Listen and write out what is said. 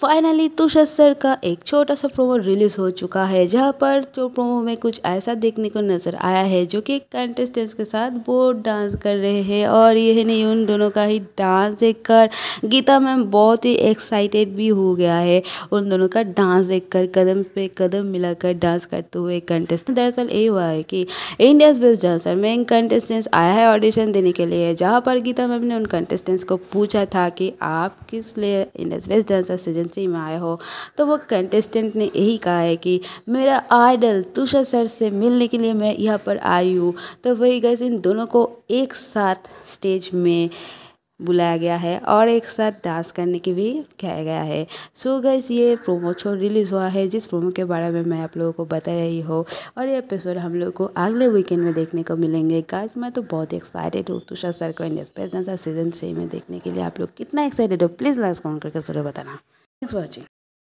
finally Tushar sir का एक छोटा सा प्रोमो रिलीज हो चुका है जहां पर जो प्रोमो में कुछ ऐसा देखने को नजर आया है जो कि कंटेस्टेंट्स के साथ वो डांस कर रहे हैं और यह नहीं उन दोनों का ही डांस देखकर गीता मैम बहुत ही एक्साइटेड भी हो गया है उन दोनों का डांस देखकर कदम पे कदम मिलाकर डांस करते हुए कंटेस्टेंट दरअसल ये हुआ है कि इंडियाज बेस्ट डांसर में कंटेस्टेंट्स आया है ऑडिशन देने के लिए जहाँ पर गीता मैम ने उन कंटेस्टेंट्स को पूछा था कि आप किस लिए India's best dancer season country में आए हो तो वो कंटेस्टेंट ने यही कहा है कि मेरा आइडल तुषार सर से मिलने के लिए मैं यहाँ पर आई हूँ तो वही गैस इन दोनों को एक साथ स्टेज में बुलाया गया है और एक साथ डांस करने की भी कहा गया है सो so गैस ये प्रोमो छो रिलीज़ हुआ है जिस प्रोमो के बारे में मैं आप लोगों को बता रही हूँ और ये एपिसोड हम लोग को अगले वीकेंड में देखने को मिलेंगे गैस मैं तो बहुत एक्साइटेड हूँ तुषार सर को इंडियस प्रेजेंस सीजन थ्री में देखने के लिए आप लोग कितना एक्साइटेड हो प्लीज़ लास्ट कमेंट करके जरूर बताना थैंक्स वॉचिंग